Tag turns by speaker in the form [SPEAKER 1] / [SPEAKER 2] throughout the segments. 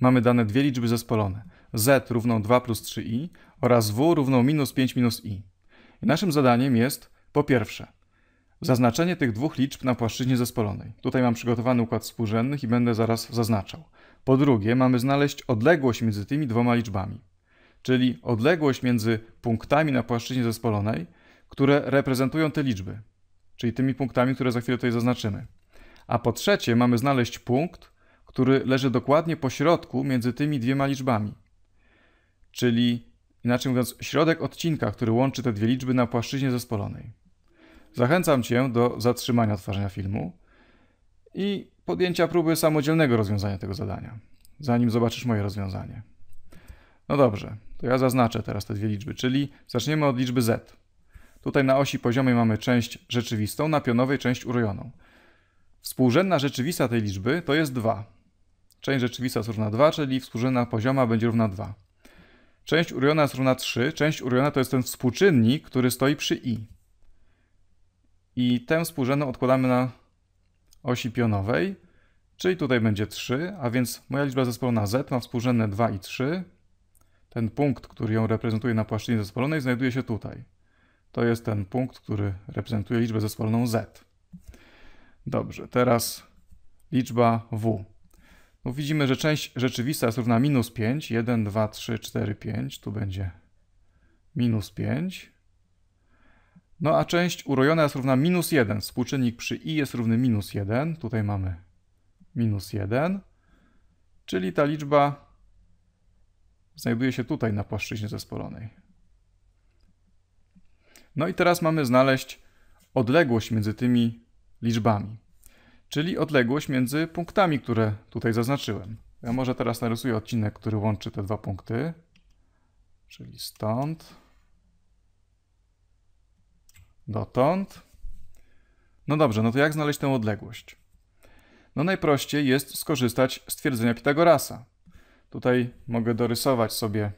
[SPEAKER 1] Mamy dane dwie liczby zespolone, z równą 2 plus 3i oraz w równą minus 5 minus i. I naszym zadaniem jest, po pierwsze, zaznaczenie tych dwóch liczb na płaszczyźnie zespolonej. Tutaj mam przygotowany układ współrzędnych i będę zaraz zaznaczał. Po drugie, mamy znaleźć odległość między tymi dwoma liczbami, czyli odległość między punktami na płaszczyźnie zespolonej, które reprezentują te liczby, czyli tymi punktami, które za chwilę tutaj zaznaczymy. A po trzecie, mamy znaleźć punkt, który leży dokładnie po środku między tymi dwiema liczbami. Czyli, inaczej mówiąc, środek odcinka, który łączy te dwie liczby na płaszczyźnie zespolonej. Zachęcam Cię do zatrzymania odtwarzania filmu i podjęcia próby samodzielnego rozwiązania tego zadania, zanim zobaczysz moje rozwiązanie. No dobrze, to ja zaznaczę teraz te dwie liczby, czyli zaczniemy od liczby z. Tutaj na osi poziomej mamy część rzeczywistą, na pionowej część urojoną. Współrzędna rzeczywista tej liczby to jest 2. Część rzeczywista jest równa 2, czyli współrzędna pozioma będzie równa 2. Część uriona jest równa 3. Część uriona to jest ten współczynnik, który stoi przy i. I tę współrzędną odkładamy na osi pionowej, czyli tutaj będzie 3, a więc moja liczba zespolona z ma współrzędne 2 i 3. Ten punkt, który ją reprezentuje na płaszczyźnie zespolonej znajduje się tutaj. To jest ten punkt, który reprezentuje liczbę zespoloną z. Dobrze, teraz liczba w. No widzimy, że część rzeczywista jest równa minus 5. 1, 2, 3, 4, 5. Tu będzie minus 5. No a część urojona jest równa minus 1. Współczynnik przy i jest równy minus 1. Tutaj mamy minus 1. Czyli ta liczba znajduje się tutaj na płaszczyźnie zespolonej. No i teraz mamy znaleźć odległość między tymi liczbami czyli odległość między punktami, które tutaj zaznaczyłem. Ja może teraz narysuję odcinek, który łączy te dwa punkty, czyli stąd dotąd. No dobrze, no to jak znaleźć tę odległość? No najprościej jest skorzystać z twierdzenia Pitagorasa. Tutaj mogę dorysować sobie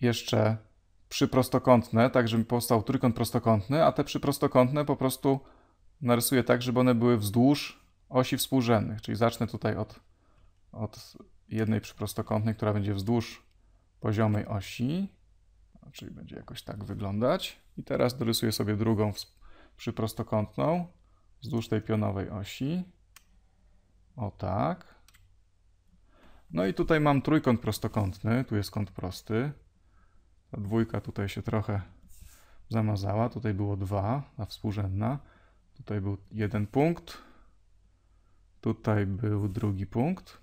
[SPEAKER 1] jeszcze przyprostokątne, tak żeby powstał trójkąt prostokątny, a te przyprostokątne po prostu narysuję tak, żeby one były wzdłuż osi współrzędnych, czyli zacznę tutaj od, od jednej przyprostokątnej, która będzie wzdłuż poziomej osi, czyli będzie jakoś tak wyglądać. I teraz dorysuję sobie drugą przyprostokątną wzdłuż tej pionowej osi. O tak. No i tutaj mam trójkąt prostokątny, tu jest kąt prosty. Ta dwójka tutaj się trochę zamazała, tutaj było dwa, ta współrzędna. Tutaj był jeden punkt. Tutaj był drugi punkt.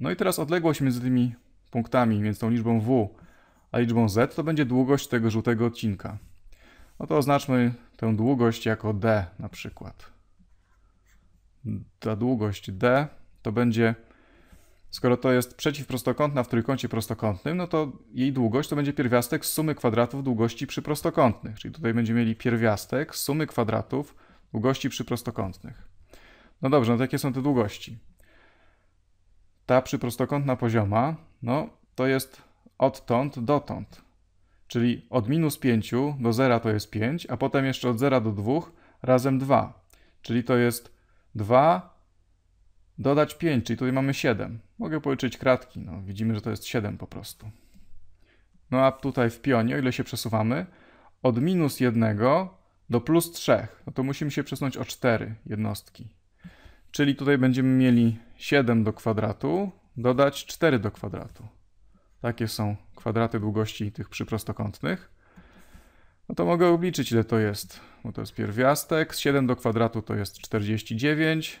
[SPEAKER 1] No i teraz odległość między tymi punktami, między tą liczbą W a liczbą Z, to będzie długość tego żółtego odcinka. No to oznaczmy tę długość jako D na przykład. Ta długość D to będzie Skoro to jest przeciwprostokątna w trójkącie prostokątnym, no to jej długość to będzie pierwiastek z sumy kwadratów długości przyprostokątnych. Czyli tutaj będziemy mieli pierwiastek z sumy kwadratów długości przyprostokątnych. No dobrze, no to jakie są te długości? Ta przyprostokątna pozioma, no to jest odtąd dotąd. Czyli od minus 5 do 0 to jest 5, a potem jeszcze od 0 do 2 razem 2. Czyli to jest 2 Dodać 5, czyli tutaj mamy 7. Mogę policzyć kratki, no widzimy, że to jest 7 po prostu. No a tutaj w pionie, o ile się przesuwamy, od minus 1 do plus 3, no to musimy się przesunąć o 4 jednostki. Czyli tutaj będziemy mieli 7 do kwadratu, dodać 4 do kwadratu. Takie są kwadraty długości tych przyprostokątnych. No to mogę obliczyć ile to jest, bo to jest pierwiastek. 7 do kwadratu to jest 49,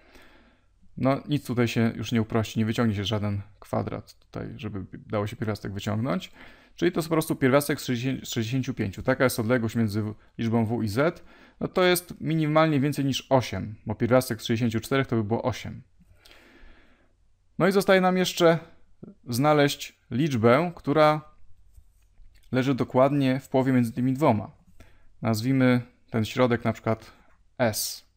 [SPEAKER 1] No nic tutaj się już nie uprości, nie wyciągnie się żaden kwadrat tutaj, żeby dało się pierwiastek wyciągnąć. Czyli to jest po prostu pierwiastek z 60, 65. Taka jest odległość między liczbą w i z. No to jest minimalnie więcej niż 8, bo pierwiastek z 64 to by było 8. No i zostaje nam jeszcze znaleźć liczbę, która leży dokładnie w połowie między tymi dwoma. Nazwijmy ten środek na przykład S.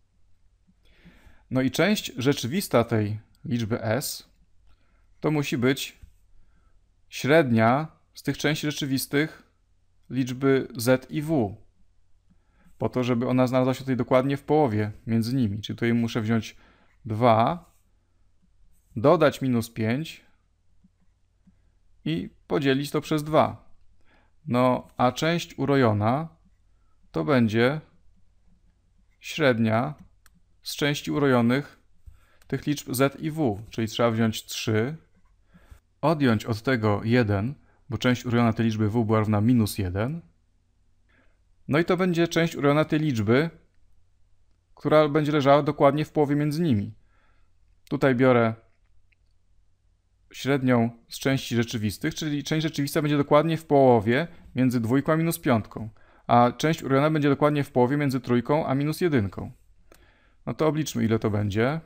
[SPEAKER 1] No i część rzeczywista tej liczby s to musi być średnia z tych części rzeczywistych liczby z i w, po to, żeby ona znalazła się tutaj dokładnie w połowie między nimi. Czyli tutaj muszę wziąć 2, dodać minus 5 i podzielić to przez 2. No, a część urojona to będzie średnia z części urojonych tych liczb z i w, czyli trzeba wziąć 3, odjąć od tego 1, bo część urojona tej liczby w była równa minus 1. No i to będzie część urojona tej liczby, która będzie leżała dokładnie w połowie między nimi. Tutaj biorę średnią z części rzeczywistych, czyli część rzeczywista będzie dokładnie w połowie między dwójką a minus piątką, a część urojona będzie dokładnie w połowie między trójką a minus jedynką. No to obliczmy, ile to będzie.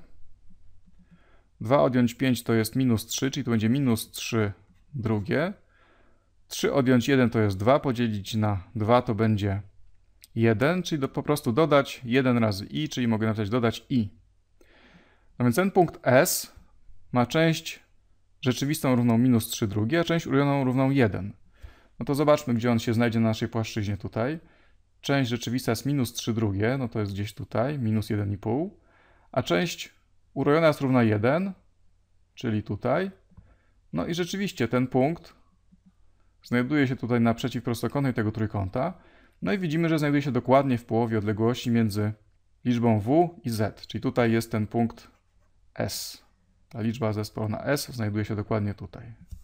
[SPEAKER 1] 2 odjąć 5 to jest minus 3, czyli to będzie minus 3 drugie. 3 odjąć 1 to jest 2, podzielić na 2 to będzie 1, czyli do, po prostu dodać 1 razy i, czyli mogę napisać dodać i. No więc ten punkt S ma część rzeczywistą równą minus 3 drugie, a część urojoną równą 1. No to zobaczmy, gdzie on się znajdzie na naszej płaszczyźnie tutaj część rzeczywista jest minus 3 drugie, no to jest gdzieś tutaj, minus 1,5, a część urojona jest równa 1, czyli tutaj. No i rzeczywiście ten punkt znajduje się tutaj naprzeciw prostokątnej tego trójkąta. No i widzimy, że znajduje się dokładnie w połowie odległości między liczbą w i z, czyli tutaj jest ten punkt s. Ta liczba zespolona s znajduje się dokładnie tutaj.